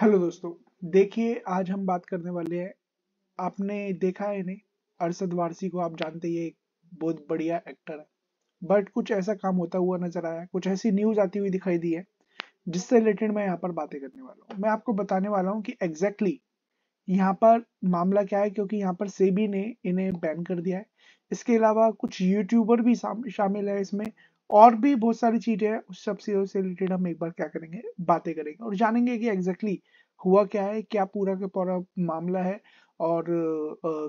hello दोस्तों देखिए आज हम बात करने वाले हैं आपने देखा है नहीं अरसद वारसी को आप जानते ही एक बहुत बढ़िया एक्टर है बट कुछ ऐसा काम होता हुआ नजर आया कुछ ऐसी न्यूज आती हुई दिखाई दी है जिससे रिलेटेड मैं यहाँ पर बातें करने वाला हूँ मैं आपको बताने वाला हूँ कि एग्जैक्टली exactly यहाँ पर मामला क्या है क्योंकि यहाँ पर सेबी ने इन्हें बैन कर दिया है इसके अलावा कुछ यूट्यूबर भी शामिल है इसमें और भी बहुत सारी चीज़ें हैं उस सब चीज़ों से रिलेटेड हम एक बार क्या करेंगे बातें करेंगे और जानेंगे कि एग्जैक्टली exactly हुआ क्या है क्या पूरा का पूरा मामला है और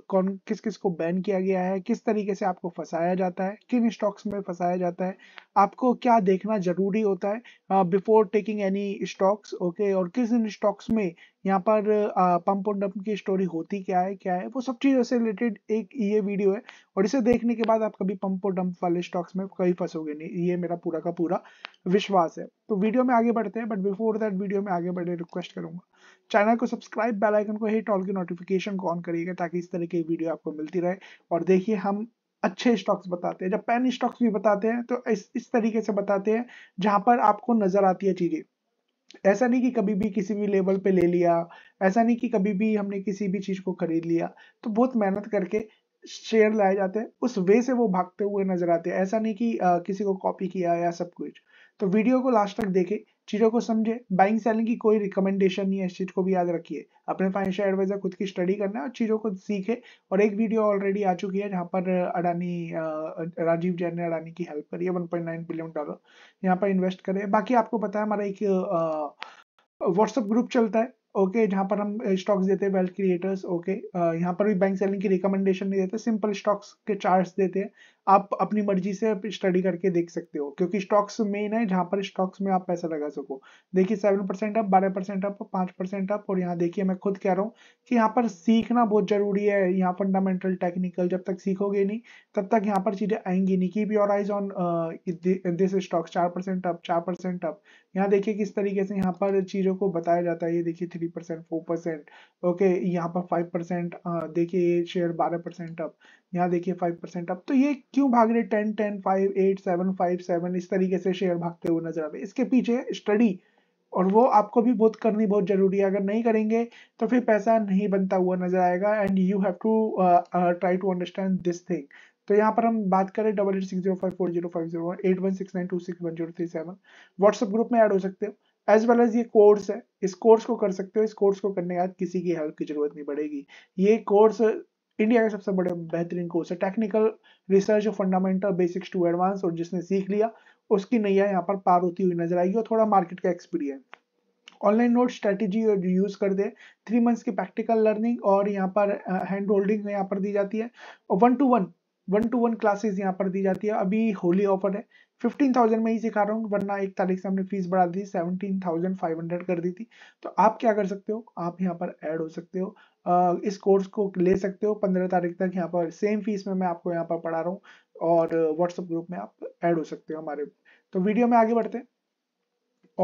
कौन किस किस को बैन किया गया है किस तरीके से आपको फंसाया जाता है किन स्टॉक्स में फंसाया जाता है आपको क्या देखना जरूरी होता है before taking any stocks okay और किस इन स्टॉक्स में यहाँ पर पंप और डंप की स्टोरी होती क्या है क्या है वो सब चीज़ों से रिलेटेड एक ये वीडियो है और इसे देखने के बाद आप कभी पंप और डंप वाले स्टॉक्स में कहीं फंसोगे नहीं ये मेरा पूरा का पूरा विश्वास है तो वीडियो में आगे बढ़ते हैं बट बिफोर दैट वीडियो में आगे बढ़े रिक्वेस्ट करूंगा चैनल को सब्सक्राइब बेल आइकन को हिट ऑल की नोटिफिकेशन को ऑन करिएगा ताकि इस तरह की वीडियो आपको मिलती रहे और देखिए हम अच्छे स्टॉक्स बताते हैं जब पैन स्टॉक्स भी बताते हैं तो इस इस तरीके से बताते हैं जहां पर आपको नजर आती है चीजें ऐसा नहीं कि कभी भी किसी भी लेवल पे ले लिया ऐसा नहीं कि कभी भी हमने किसी भी चीज को खरीद लिया तो बहुत मेहनत करके शेयर लाए जाते हैं उस वे से वो भागते हुए नजर आते हैं ऐसा नहीं कि आ, किसी को कॉपी किया या सब कुछ तो वीडियो को लास्ट तक देखें चीज़ों को समझे बाइंग सेलिंग की कोई रिकमेंडेशन नहीं है इस चीज़ को भी याद रखिए अपने फाइनेंशियल एडवाइजर खुद की स्टडी करना है और चीज़ों को सीखे और एक वीडियो ऑलरेडी आ चुकी है जहां पर अडानी राजीव जैन ने अडानी की हेल्प करी है वन बिलियन डॉलर यहाँ पर इन्वेस्ट करें बाकी आपको पता है हमारा एक व्हाट्सअप ग्रुप चलता है ओके जहाँ पर हम स्टॉक्स देते हैं वेल्थ क्रिएटर्स ओके यहाँ पर भी बैंक सेलिंग की रिकमेंडेशन नहीं देते सिंपल स्टॉक्स के चार्ज देते हैं आप अपनी मर्जी से स्टडी करके देख सकते हो क्योंकि स्टॉक्स मेन है जहां पर स्टॉक्स में आप पैसा लगा सको देखिए सेवन परसेंट अप बारह परसेंट अप पांच परसेंट अप और यहाँ देखिए मैं खुद कह रहा हूँ कि यहाँ पर सीखना बहुत जरूरी है यहाँ फंडामेंटल टेक्निकल जब तक सीखोगे नहीं तब तक यहाँ पर चीजें आएंगी नहीं keep your eyes on this stocks चार परसेंट अप चार परसेंट अप यहाँ देखिए किस तरीके से यहाँ पर चीजों को बताया जाता है ये देखिए three percent four percent okay यहाँ पर फाइव परसेंट uh, देखिए ये शेयर बारह परसेंट अप यहाँ देखिए फाइव परसेंट अप तो ये क्यों भाग रहे ten ten five eight seven five seven इस तरीके से शेयर भागते हुए नजर आ रहे इसके पीछे स्टडी और वो आपको भी बहुत करनी बहुत जरूरी है अगर नहीं करेंगे तो फिर पैसा नहीं बनता हुआ नजर आएगा and you have to try to understand this thing तो यहाँ पर हम बात करें double eight six zero five four zero five zero eight one six nine two six one zero three seven WhatsApp group में ऐड हो सकते हो एज वेल एज ये कोर्स है इस कोर्स को कर सकते हो इस कोर्स को करने के बाद किसी की हेल्प की जरूरत नहीं पड़ेगी ये कोर्स इंडिया के सबसे बड़े बेहतरीन कोर्स है टेक्निकल रिसर्च और फंडामेंटल बेसिक्स टू एडवांस और जिसने सीख लिया उसकी नैया यहाँ पर पार होती हुई नजर आएगी और थोड़ा मार्केट का experience online note strategy use कर दे थ्री मंथ्स की प्रैक्टिकल लर्निंग और यहाँ पर हैंड होल्डिंग यहाँ पर दी जाती है और one to one one to one classes यहाँ पर दी जाती है अभी होली ऑफर है फिफ्टीन थाउजेंड में ही सिखा रहा हूँ वरना एक तारीख से हमने फीस बढ़ा दी सेवनटीन थाउजेंड फाइव हंड्रेड कर दी थी तो आप क्या कर सकते हो आप यहाँ पर ऐड हो सकते हो इस कोर्स को ले सकते हो पंद्रह तारीख तक यहाँ पर सेम फीस में मैं आपको यहाँ पर पढ़ा रहा हूँ और व्हाट्सएप ग्रुप में आप ऐड हो सकते हो हमारे तो वीडियो में आगे बढ़ते हैं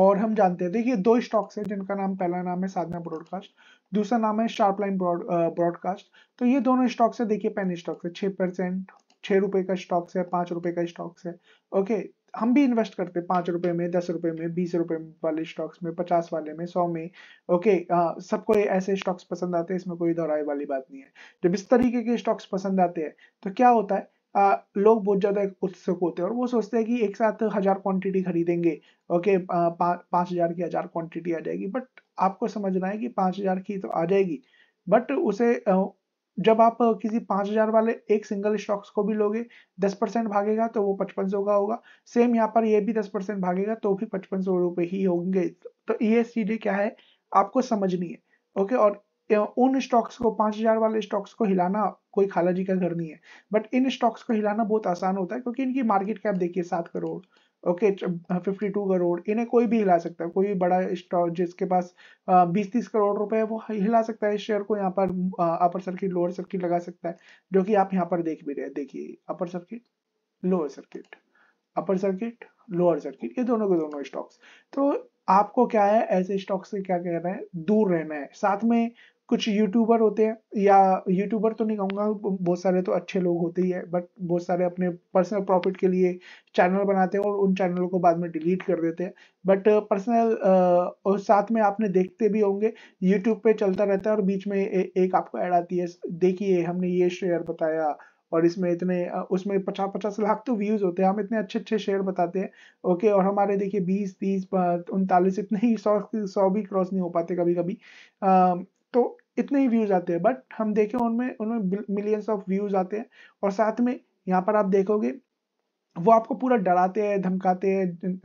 और हम जानते हैं देखिए दो स्टॉक्स हैं जिनका नाम पहला नाम है साधना ब्रॉडकास्ट दूसरा नाम है शार्पलाइन ब्रॉडकास्ट तो ये दोनों स्टॉक्स है देखिए पेन स्टॉक्स है छह परसेंट छह रुपए का स्टॉक्स है पांच रुपए का स्टॉक्स है ओके हम भी इन्वेस्ट करते हैं पांच रुपए में दस रुपए में बीस रुपए वाले स्टॉक्स में पचास वाले में सौ में ओके सबको ऐसे स्टॉक्स पसंद आते हैं इसमें कोई दोहराई वाली बात नहीं है जब इस तरीके के स्टॉक्स पसंद आते हैं तो क्या होता है आ, लोग बहुत ज़्यादा उत्सुक होते हैं और वो सोचते हैं कि एक साथ हज़ार क्वांटिटी खरीदेंगे ओके पांच हज़ार की हज़ार क्वांटिटी आ जाएगी बट आपको समझना है कि पांच हज़ार की तो आ जाएगी बट उसे जब आप किसी पांच हजार वाले एक सिंगल स्टॉक्स को भी लोगे दस परसेंट भागेगा तो वो पचपन सौ का होगा सेम यहाँ पर ये भी दस परसेंट भागेगा तो भी पचपन सौ रुपए ही होंगे तो ये सीधे क्या है आपको समझनी है ओके और उन स्टॉक्स को पांच हजार वाले स्टॉक्स को हिलाना कोई खाला जी का घर नहीं है बट इन स्टॉक्स को हिलाना बहुत आसान होता है क्योंकि इनकी मार्केट कैप देखिए सात crore okay fifty two crore इन्हें कोई भी हिला सकता है कोई भी बड़ा स्टॉक जिसके पास हाँ, बीस तीस करोड़ रुपए है वो हिला सकता है शेयर को यहाँ पर अपर सर्किट लोअर सर्किट लगा सकता है जो कि आप यहाँ पर देख भी रहे देखिए upper circuit lower circuit upper circuit lower circuit ये दोनों के दोनों स्टॉक्स तो आपको क्या है ऐसे स्टॉक्स से क्या कह रहे हैं दूर रहना है साथ में कुछ यूट्यूबर होते हैं या यूट्यूबर तो नहीं कहूँगा बहुत सारे तो अच्छे लोग होते ही है बट बहुत सारे अपने पर्सनल प्रॉफिट के लिए चैनल बनाते हैं और उन चैनलों को बाद में डिलीट कर देते हैं बट पर्सनल uh, uh, और साथ में आपने देखते भी होंगे यूट्यूब पे चलता रहता है और बीच में ए, एक आपको ऐड आती है देखिए हमने ये शेयर बताया और इसमें इतने उसमें पचास पचास लाख तो व्यूज होते हैं हम इतने अच्छे अच्छे शेयर बताते हैं ओके और हमारे देखिए बीस तीस उनतालीस इतने ही सौ सौ भी क्रॉस नहीं हो पाते कभी कभी तो इतने ही व्यूज आते हैं बट हम देखें उनमें उनमें मिलियंस ऑफ व्यूज आते हैं और साथ में यहाँ पर आप देखोगे वो आपको पूरा डराते हैं धमकाते हैं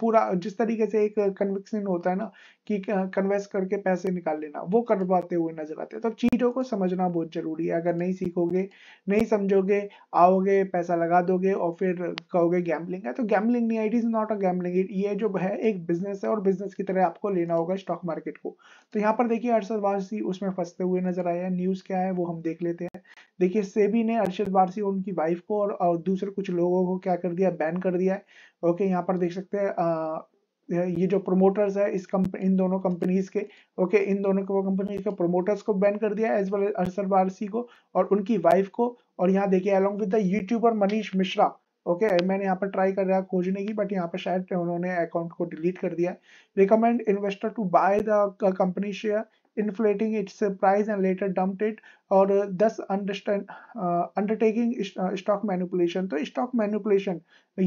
पूरा जिस तरीके से एक कन्विक्सन होता है ना कि कन्वेस्ट करके पैसे निकाल लेना वो करवाते हुए नजर आते हैं तो चीज़ों को समझना बहुत जरूरी है अगर नहीं सीखोगे नहीं समझोगे आओगे पैसा लगा दोगे और फिर कहोगे गैम्बलिंग है तो गैम्बलिंग नहीं है it is not a gambling ये जो है एक बिजनेस है और बिजनेस की तरह आपको लेना होगा स्टॉक मार्केट को तो यहाँ पर देखिए हर्षद उसमें फंसते हुए नजर आए हैं न्यूज़ क्या है वो हम देख लेते हैं देखिए सेबी ने अर्शद वारसी और उनकी वाइफ को और, और दूसरे कुछ लोगों को क्या कर दिया बैन कर दिया है ओके यहाँ पर देख सकते हैं ये जो प्रोमोटर्स है इस कंप इन दोनों कंपनीज के ओके इन दोनों कंपनीज के प्रोमोटर्स को बैन कर दिया as well as Arshad Warsi को और उनकी वाइफ को और यहाँ देखिए along with the YouTuber Manish Mishra okay okay, मैंने यहाँ पर ट्राई कर रहा खोजने की बट यहाँ पर शायद उन्होंने अकाउंट को डिलीट कर दिया recommend investor to buy the company share inflating its price and later dumped it or thus understand undertaking stock manipulation तो stock manipulation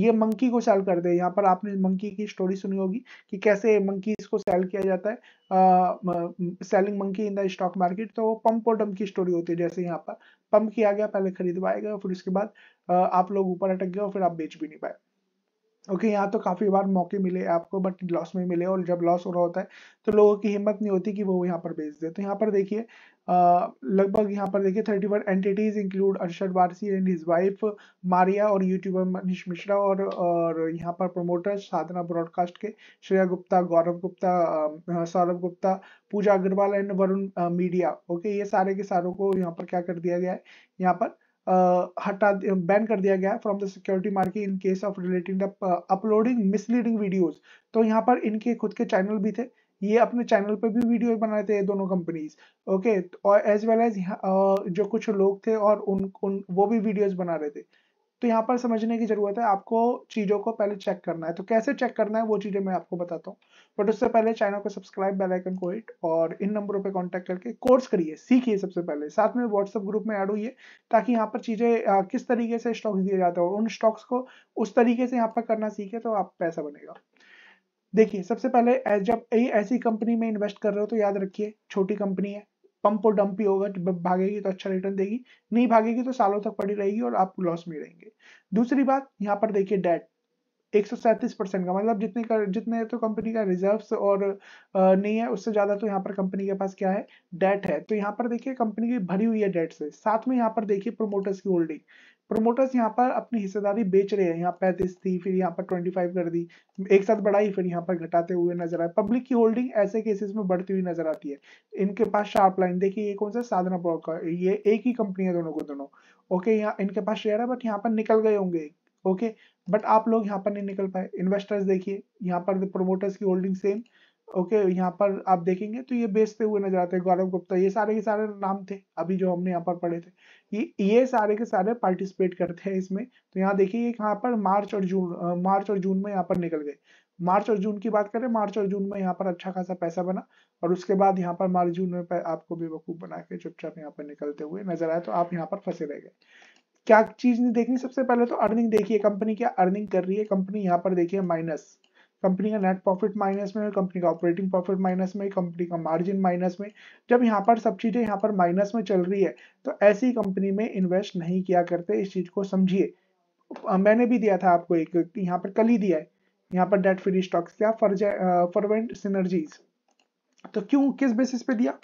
ये monkey को sell कर दे यहाँ पर आपने monkey की story सुनी होगी कि कैसे monkeys को sell किया जाता है selling monkey in the stock market तो वो pump और dump की story होती है जैसे यहाँ पर pump किया गया पहले खरीदवाया गया फिर उसके बाद आप लोग ऊपर अटक गए और फिर आप बेच भी नहीं पाए ओके okay, यहाँ तो काफ़ी बार मौके मिले आपको बट लॉस में मिले और जब लॉस हो रहा होता है तो लोगों की हिम्मत नहीं होती कि वो यहाँ पर बेच दे तो यहाँ पर देखिए लगभग यहाँ पर देखिए thirty one entities include Arshad Warsi and his wife Maria और यूट्यूबर मनीष मिश्रा और और यहाँ पर प्रमोटर साधना ब्रॉडकास्ट के Shreya Gupta Gaurav Gupta Saurabh Gupta Pooja Agarwal and Varun media okay ये सारे के सारों को यहाँ पर क्या कर दिया गया है यहाँ पर हटा बैन कर दिया गया है from the security market in case of relating the uploading misleading videos तो यहाँ पर इनके खुद के चैनल भी थे ये अपने चैनल पे भी वीडियो बनाए थे दोनों कंपनीज ओके और एज वेल एज जो कुछ लोग थे और उन, उन वो भी वीडियोस बना रहे थे तो यहाँ पर समझने की जरूरत है आपको चीज़ों को पहले चेक करना है तो कैसे चेक करना है वो चीज़ें मैं आपको बताता हूँ बट उससे पहले चैनल को सब्सक्राइब बेल आइकन को हिट और इन नंबरों पे कांटेक्ट करके कोर्स करिए सीखिए सबसे पहले साथ में व्हाट्सएप ग्रुप में ऐड होइए ताकि यहाँ पर चीज़ें किस तरीके से स्टॉक्स दिए जाते हैं और उन स्टॉक्स को उस तरीके से यहाँ पर करना सीखे तो आप पैसा बनेगा देखिए सबसे पहले जब ऐसी कंपनी में इन्वेस्ट कर रहे हो तो याद रखिए छोटी कंपनी है पंप और डंप ही होगा तो भागेगी तो अच्छा रिटर्न देगी नहीं भागेगी तो सालों तक पड़ी रहेगी और आप लॉस में रहेंगे दूसरी बात यहाँ पर देखिए डेट एक परसेंट का मतलब जितने का जितने तो कंपनी का रिजर्व्स और आ, नहीं है उससे ज्यादा तो यहाँ पर कंपनी के पास क्या है डेट है तो यहाँ पर देखिए कंपनी की भरी हुई है डेट से साथ में यहाँ पर देखिए प्रोमोटर्स की होल्डिंग प्रोमोटर्स यहाँ पर अपनी हिस्सेदारी बेच रहे हैं यहाँ पैंतीस थी फिर यहाँ पर ट्वेंटी फाइव कर दी एक साथ बढ़ाई फिर यहाँ पर घटाते हुए नजर आए पब्लिक की होल्डिंग ऐसे केसेस में बढ़ती हुई नजर आती है इनके पास शार्प लाइन देखिए ये कौन सा साधना ब्रोकर ये एक ही कंपनी है दोनों को दोनों ओके यहाँ इनके पास शेयर है बट यहाँ पर निकल गए होंगे ओके बट आप लोग यहाँ पर नहीं निकल पाए इन्वेस्टर्स देखिए यहाँ पर प्रोमोटर्स की होल्डिंग सेम ओके okay, यहाँ पर आप देखेंगे तो ये बेचते हुए नजर आते हैं गौरव गुप्ता ये सारे के सारे नाम थे अभी जो हमने यहाँ पर पढ़े थे ये ये सारे के सारे पार्टिसिपेट करते हैं इसमें तो यहाँ देखिए यहाँ पर मार्च और जून आ, मार्च और जून में यहाँ पर निकल गए मार्च और जून की बात करें मार्च और जून में यहाँ पर अच्छा खासा पैसा बना और उसके बाद यहाँ पर मार्च जून में आपको बेवकूफ बना के चुपचाप यहाँ पर निकलते हुए नजर आए तो आप यहाँ पर फंसे रह गए क्या चीज नहीं देखनी सबसे पहले तो अर्निंग देखिए कंपनी क्या अर्निंग कर रही है कंपनी यहाँ पर देखिए माइनस कंपनी का नेट प्रॉफिट माइनस में कंपनी का ऑपरेटिंग प्रॉफिट माइनस में कंपनी का मार्जिन माइनस में जब यहाँ पर सब चीज़ें यहाँ पर माइनस में चल रही है तो ऐसी कंपनी में इन्वेस्ट नहीं किया करते इस चीज़ को समझिए मैंने भी दिया था आपको एक यहाँ पर कल ही दिया है यहाँ पर डेट फ्री स्टॉक्स क्या फॉरवेंट सिनर्जीज तो क्यों किस बेसिस पे दिया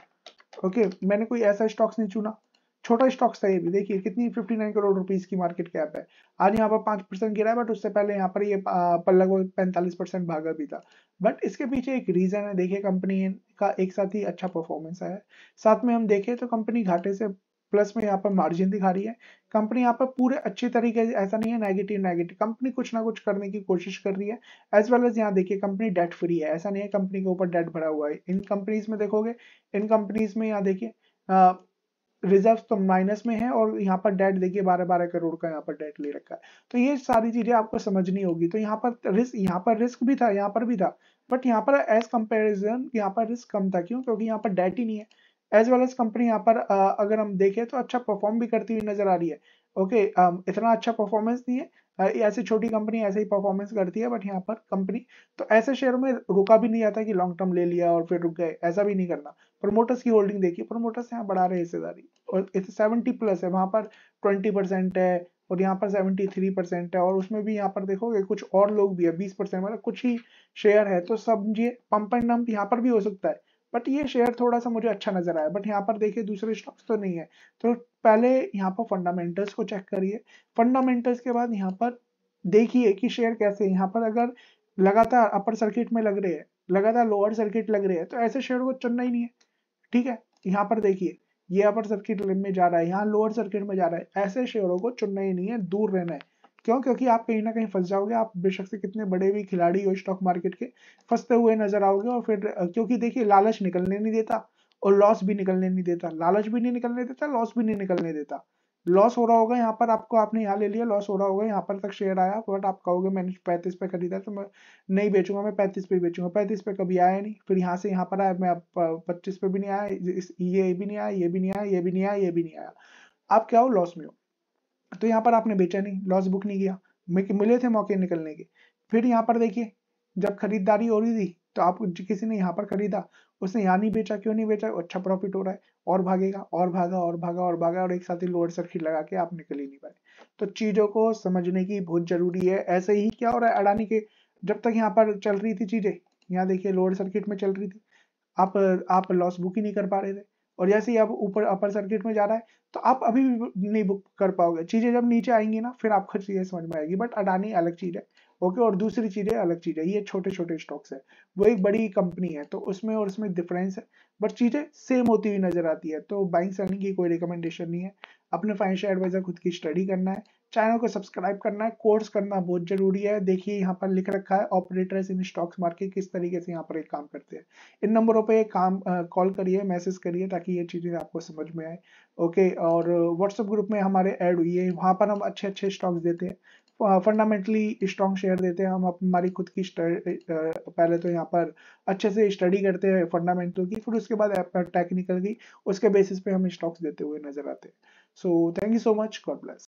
ओके okay, मैंने कोई ऐसा स्टॉक्स नहीं चुना छोटा स्टॉक्स था ये भी देखिए कितनी 59 करोड़ रुपीस की मार्केट कैप है आज यहाँ पर पांच परसेंट गिरा है बट उससे पहले यहाँ पर ये लगभग पैंतालीस परसेंट भागा भी था बट इसके पीछे एक रीजन है देखिए कंपनी का एक साथ ही अच्छा परफॉर्मेंस है साथ में हम देखें तो कंपनी घाटे से प्लस में यहाँ पर मार्जिन दिखा रही है कंपनी यहाँ पर पूरे अच्छे तरीके से ऐसा नहीं है नेगेटिव नेगेटिव कंपनी कुछ ना कुछ करने की कोशिश कर रही है एज वेल एज यहाँ देखिए कंपनी डेट फ्री है ऐसा नहीं है कंपनी के ऊपर डेट भरा हुआ है इन कंपनीज में देखोगे इन कंपनीज में यहाँ देखिए रिजर्व तो माइनस में है और यहाँ पर डेट देखिए बारह बारह करोड़ का यहाँ पर डेट ले रखा है तो ये सारी चीजें आपको समझनी होगी तो यहाँ पर रिस्क यहाँ पर रिस्क भी था यहाँ पर भी था बट यहाँ पर एज कम्पेरिजन यहाँ पर रिस्क कम था क्यों क्योंकि यहाँ पर डेट ही नहीं है एज वेल एज कंपनी यहाँ पर अगर हम देखें तो अच्छा परफॉर्म भी करती हुई नजर आ रही है ओके इतना अच्छा परफॉर्मेंस नहीं है ऐसी छोटी कंपनी ऐसे ही परफॉर्मेंस करती है बट यहाँ पर कंपनी तो ऐसे शेयर में रुका भी नहीं जाता कि लॉन्ग टर्म ले लिया और फिर रुक गए ऐसा भी नहीं करना प्रोमोटर्स की होल्डिंग देखिए प्रोमोटर्स यहाँ बढ़ा रहे हिस्सेदारी और सेवेंटी प्लस है वहाँ पर ट्वेंटी परसेंट है और यहाँ पर सेवेंटी थ्री परसेंट है और उसमें भी यहाँ पर देखोगे कुछ और लोग भी है बीस परसेंट मतलब कुछ ही शेयर है तो समझिए पंप एंड डंप यहाँ पर भी हो सकता है बट ये शेयर थोड़ा सा मुझे अच्छा नजर आया बट यहाँ पर देखिए दूसरे स्टॉक्स तो नहीं है तो पहले यहाँ पर फंडामेंटल्स को चेक करिए फंडामेंटल्स के बाद यहाँ पर देखिए कि शेयर कैसे है यहाँ पर अगर लगातार अपर सर्किट में लग रहे हैं लगातार लोअर सर्किट लग रहे हैं तो ऐसे शेयर को चुनना ही नहीं है ठीक है यहाँ पर देखिए ये अपर सर्किट में जा रहा है यहाँ लोअर सर्किट में जा रहा है ऐसे शेयरों को चुनना ही नहीं है दूर रहना है क्यों क्योंकि आप कहीं ना कहीं फंस जाओगे आप बेशक से कितने बड़े भी खिलाड़ी हो स्टॉक मार्केट के फंसते हुए नजर आओगे और फिर क्योंकि देखिए लालच निकलने नहीं देता और लॉस भी निकलने नहीं देता लालच भी नहीं निकलने देता लॉस भी नहीं निकलने देता लॉस हो रहा होगा यहाँ पर आपको आपने यहाँ ले लिया लॉस हो रहा होगा यहाँ पर तक शेयर आया बट आप कहोगे मैंने पैंतीस पे खरीदा तो मैं नहीं बेचूंगा मैं पैंतीस पे बेचूंगा पैंतीस पे कभी आया नहीं फिर यहाँ से यहाँ पर आया मैं पच्चीस पे भी नहीं आया ये भी नहीं आया ये भी नहीं आया ये भी नहीं आया ये भी नहीं आया आप क्या हो लॉस में हो तो यहाँ पर आपने बेचा नहीं लॉस बुक नहीं किया मिले थे मौके निकलने के फिर यहाँ पर देखिए जब खरीदारी हो रही थी तो आप किसी ने यहाँ पर खरीदा उसने यहाँ नहीं बेचा क्यों नहीं बेचा अच्छा प्रॉफिट हो रहा है और भागेगा और भागा और भागा और भागा और एक साथ ही लोअर सर्किट लगा के आप निकल ही नहीं पाए तो चीजों को समझने की बहुत जरूरी है ऐसे ही क्या हो रहा है अडानी के जब तक यहाँ पर चल रही थी चीजें यहाँ देखिए लोअर सर्किट में चल रही थी आप आप लॉस बुक ही नहीं कर पा रहे थे और जैसे ही आप ऊपर अपर सर्किट में जा रहा है तो आप अभी भी नहीं बुक कर पाओगे चीजें जब नीचे आएंगी ना फिर आपको चीजें समझ में आएगी बट अडानी अलग चीज है ओके और दूसरी चीज़ है अलग चीज़ है ये छोटे छोटे स्टॉक्स है वो एक बड़ी कंपनी है तो उसमें और उसमें डिफरेंस है बट चीज़ें सेम होती हुई नजर आती है तो बाइंग सेलिंग की कोई रिकमेंडेशन नहीं है अपने फाइनेंशियल एडवाइजर खुद की स्टडी करना है चैनल को सब्सक्राइब करना है कोर्स करना बहुत जरूरी है देखिए यहाँ पर लिख रखा है ऑपरेटर्स इन स्टॉक्स मार्केट किस तरीके से यहाँ पर एक काम करते हैं इन नंबरों पे काम कॉल करिए मैसेज करिए ताकि ये चीज़ें आपको समझ में आए ओके और व्हाट्सएप ग्रुप में हमारे ऐड हुई है वहाँ पर हम अच्छे अच्छे स्टॉक्स देते हैं फंडामेंटली स्ट्रॉन्ग शेयर देते हैं हम हमारी खुद की पहले तो यहाँ पर अच्छे से स्टडी करते हैं फंडामेंटल की फिर उसके बाद टेक्निकल की उसके बेसिस पे हम स्टॉक्स देते हुए नजर आते हैं so thank you so much God bless